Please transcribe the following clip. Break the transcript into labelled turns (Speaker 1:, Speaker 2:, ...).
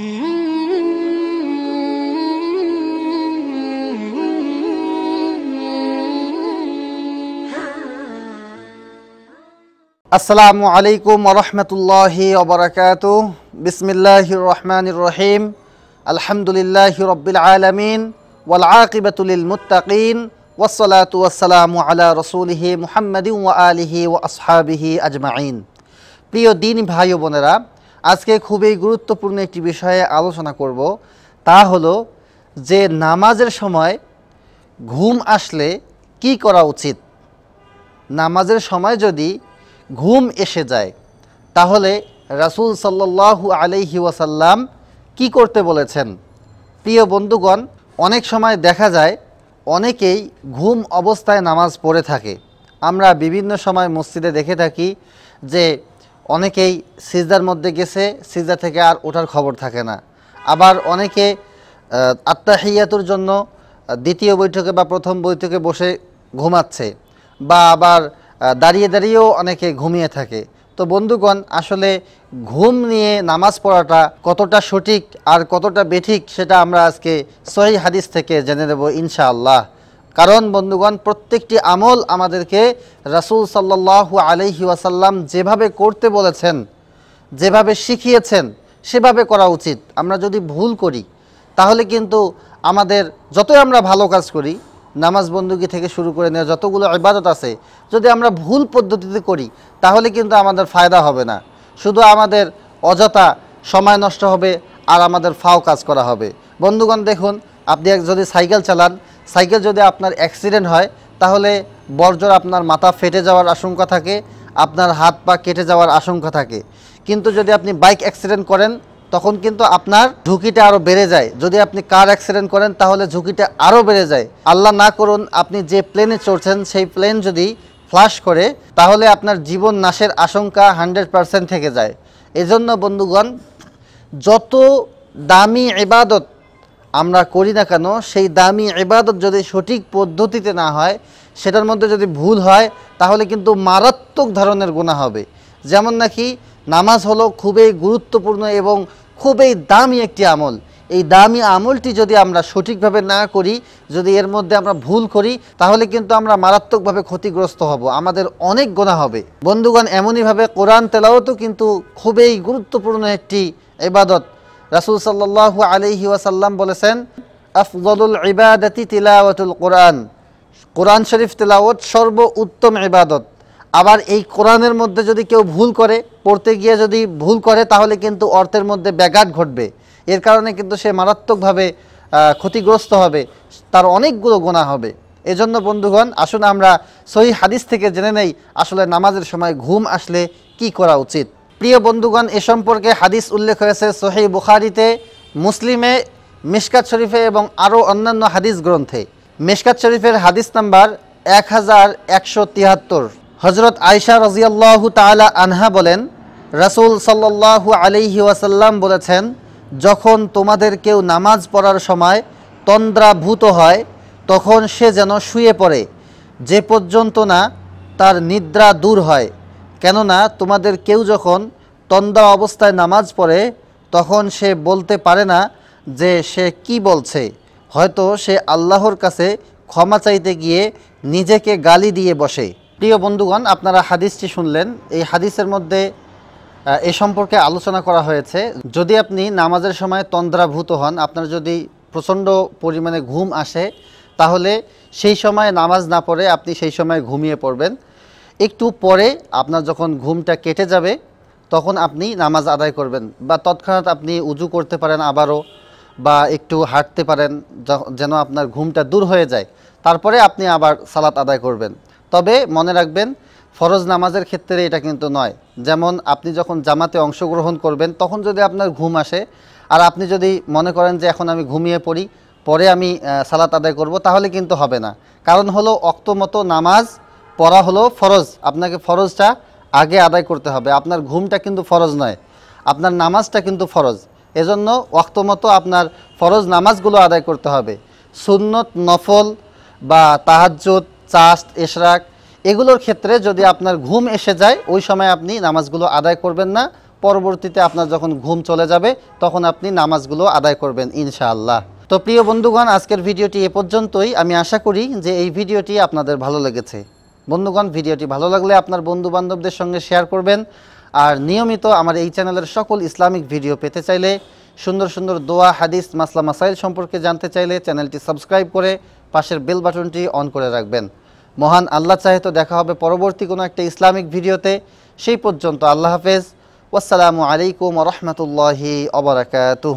Speaker 1: السلام عليكم ورحمة الله وبركاته بسم الله الرحمن الرحيم الحمد لله رب العالمين والعاقبة للمتقين والصلاة والسلام على رسوله محمد وآله وأصحابه أجمعين بيو دين بهايو بنرا আজকে খুবই গুরুত্বপূর্ণ একটি বিষয়ে আলোচনা করব তা হলো যে নামাজের সময় ঘুম আসলে কি করা উচিত নামাজের সময় যদি ঘুম এসে যায় তাহলে রাসুল সাল্লাহু আলহি ওয়াসাল্লাম কি করতে বলেছেন প্রিয় বন্ধুগণ অনেক সময় দেখা যায় অনেকেই ঘুম অবস্থায় নামাজ পড়ে থাকে আমরা বিভিন্ন সময় মসজিদে দেখে থাকি যে অনেকেই সিজদার মধ্যে গেছে সিজদা থেকে আর ওঠার খবর থাকে না আবার অনেকে আত্মাহিয়াতুর জন্য দ্বিতীয় বৈঠকে বা প্রথম বৈঠকে বসে ঘুমাচ্ছে বা আবার দাঁড়িয়ে দাঁড়িয়েও অনেকে ঘুমিয়ে থাকে তো বন্ধুগণ আসলে ঘুম নিয়ে নামাজ পড়াটা কতটা সঠিক আর কতটা বেঠিক সেটা আমরা আজকে সহি হাদিস থেকে জেনে দেবো ইনশাআল্লাহ কারণ বন্ধুগণ প্রত্যেকটি আমল আমাদেরকে রাসুল সাল্লাহ আলহি ওয়াসাল্লাম যেভাবে করতে বলেছেন যেভাবে শিখিয়েছেন সেভাবে করা উচিত আমরা যদি ভুল করি তাহলে কিন্তু আমাদের যতই আমরা ভালো কাজ করি নামাজ বন্দুকি থেকে শুরু করে নেওয়া যতগুলো ইবাদত আছে যদি আমরা ভুল পদ্ধতিতে করি তাহলে কিন্তু আমাদের ফায়দা হবে না শুধু আমাদের অযথা সময় নষ্ট হবে আর আমাদের ফাও কাজ করা হবে বন্ধুগণ দেখুন আপনি যদি সাইকেল চালান সাইকেল যদি আপনার অ্যাক্সিডেন্ট হয় তাহলে বর্জ্যর আপনার মাথা ফেটে যাওয়ার আশঙ্কা থাকে আপনার হাত পা কেটে যাওয়ার আশঙ্কা থাকে কিন্তু যদি আপনি বাইক অ্যাক্সিডেন্ট করেন তখন কিন্তু আপনার ঝুঁকিটা আরও বেড়ে যায় যদি আপনি কার অ্যাক্সিডেন্ট করেন তাহলে ঝুঁকিটা আরও বেড়ে যায় আল্লাহ না করুন আপনি যে প্লেনে চড়ছেন সেই প্লেন যদি ফ্লাশ করে তাহলে আপনার জীবন নাশের আশঙ্কা হান্ড্রেড পারসেন্ট থেকে যায় এজন্য বন্ধুগণ যত দামি ইবাদত আমরা করি না কেন সেই দামি ইবাদত যদি সঠিক পদ্ধতিতে না হয় সেটার মধ্যে যদি ভুল হয় তাহলে কিন্তু মারাত্মক ধরনের গোনা হবে যেমন নাকি নামাজ হলো খুবই গুরুত্বপূর্ণ এবং খুবই দামি একটি আমল এই দামি আমলটি যদি আমরা সঠিকভাবে না করি যদি এর মধ্যে আমরা ভুল করি তাহলে কিন্তু আমরা মারাত্মকভাবে ক্ষতিগ্রস্ত হব আমাদের অনেক গোনা হবে বন্ধুগণ এমনইভাবে কোরআন তেলাও তো কিন্তু খুবই গুরুত্বপূর্ণ একটি এবাদত রাসুল সাল্লাহু আলহি ওয়াসাল্লাম বলেছেন আফজলুল ইবাদতি তিলাওয়াতুল কোরআন কোরআন শরীফ তিলাওয়াত সর্ব উত্তম ইবাদত আবার এই কোরআনের মধ্যে যদি কেউ ভুল করে পড়তে গিয়ে যদি ভুল করে তাহলে কিন্তু অর্থের মধ্যে ব্যাঘাত ঘটবে এর কারণে কিন্তু সে মারাত্মকভাবে ক্ষতিগ্রস্ত হবে তার অনেকগুলো গোনা হবে এজন্য বন্ধুগণ আসুন আমরা সহি হাদিস থেকে জেনে নেই আসলে নামাজের সময় ঘুম আসলে কি করা উচিত প্রিয় বন্ধুগণ এ সম্পর্কে হাদিস উল্লেখ হয়েছে সহি বুখারিতে মুসলিমে মিশকাত শরীফে এবং আরও অন্যান্য হাদিস গ্রন্থে মিশকাত শরীফের হাদিস নাম্বার এক হাজার একশো তিয়াত্তর হজরত আয়সা রাজিয়াল্লাহু তালা আনহা বলেন রাসুল সাল্লাহু আলিহি ওয়াসাল্লাম বলেছেন যখন তোমাদের কেউ নামাজ পড়ার সময় তন্দ্রাভূত হয় তখন সে যেন শুয়ে পড়ে যে পর্যন্ত না তার নিদ্রা দূর হয় কেননা তোমাদের কেউ যখন তন্দা অবস্থায় নামাজ পড়ে তখন সে বলতে পারে না যে সে কি বলছে হয়তো সে আল্লাহর কাছে ক্ষমা চাইতে গিয়ে নিজেকে গালি দিয়ে বসে প্রিয় বন্ধুগণ আপনারা হাদিসটি শুনলেন এই হাদিসের মধ্যে এ সম্পর্কে আলোচনা করা হয়েছে যদি আপনি নামাজের সময় তন্দ্রাভূত হন আপনার যদি প্রচণ্ড পরিমাণে ঘুম আসে তাহলে সেই সময় নামাজ না পড়ে আপনি সেই সময় ঘুমিয়ে পড়বেন একটু পরে আপনার যখন ঘুমটা কেটে যাবে তখন আপনি নামাজ আদায় করবেন বা তৎক্ষণাৎ আপনি উজু করতে পারেন আবারও বা একটু হাঁটতে পারেন যেন আপনার ঘুমটা দূর হয়ে যায় তারপরে আপনি আবার সালাত আদায় করবেন তবে মনে রাখবেন ফরজ নামাজের ক্ষেত্রে এটা কিন্তু নয় যেমন আপনি যখন জামাতে অংশগ্রহণ করবেন তখন যদি আপনার ঘুম আসে আর আপনি যদি মনে করেন যে এখন আমি ঘুমিয়ে পড়ি পরে আমি সালাত আদায় করব তাহলে কিন্তু হবে না কারণ হলো অক্তমতো নামাজ পড়া হলো ফরজ আপনাকে ফরজটা আগে আদায় করতে হবে আপনার ঘুমটা কিন্তু ফরজ নয় আপনার নামাজটা কিন্তু ফরজ এজন্য মতো আপনার ফরজ নামাজগুলো আদায় করতে হবে সুন্নত নফল বা তাহাজ্জুদ চাস্ত এশরাক এগুলোর ক্ষেত্রে যদি আপনার ঘুম এসে যায় ওই সময় আপনি নামাজগুলো আদায় করবেন না পরবর্তীতে আপনার যখন ঘুম চলে যাবে তখন আপনি নামাজগুলো আদায় করবেন ইনশাআল্লাহ তো প্রিয় বন্ধুগণ আজকের ভিডিওটি এ পর্যন্তই আমি আশা করি যে এই ভিডিওটি আপনাদের ভালো লেগেছে বন্ধুগণ ভিডিওটি ভালো লাগলে আপনার বন্ধু বান্ধবদের সঙ্গে শেয়ার করবেন আর নিয়মিত আমার এই চ্যানেলের সকল ইসলামিক ভিডিও পেতে চাইলে সুন্দর সুন্দর দোয়া হাদিস মাসলা মাসাইল সম্পর্কে জানতে চাইলে চ্যানেলটি সাবস্ক্রাইব করে পাশের বেল বাটনটি অন করে রাখবেন মহান আল্লাহ চাহে তো দেখা হবে পরবর্তী কোনো একটা ইসলামিক ভিডিওতে সেই পর্যন্ত আল্লাহ হাফেজ ওসালামু আলাইকুম রহমতুল্লাহি অবরাকাতুহ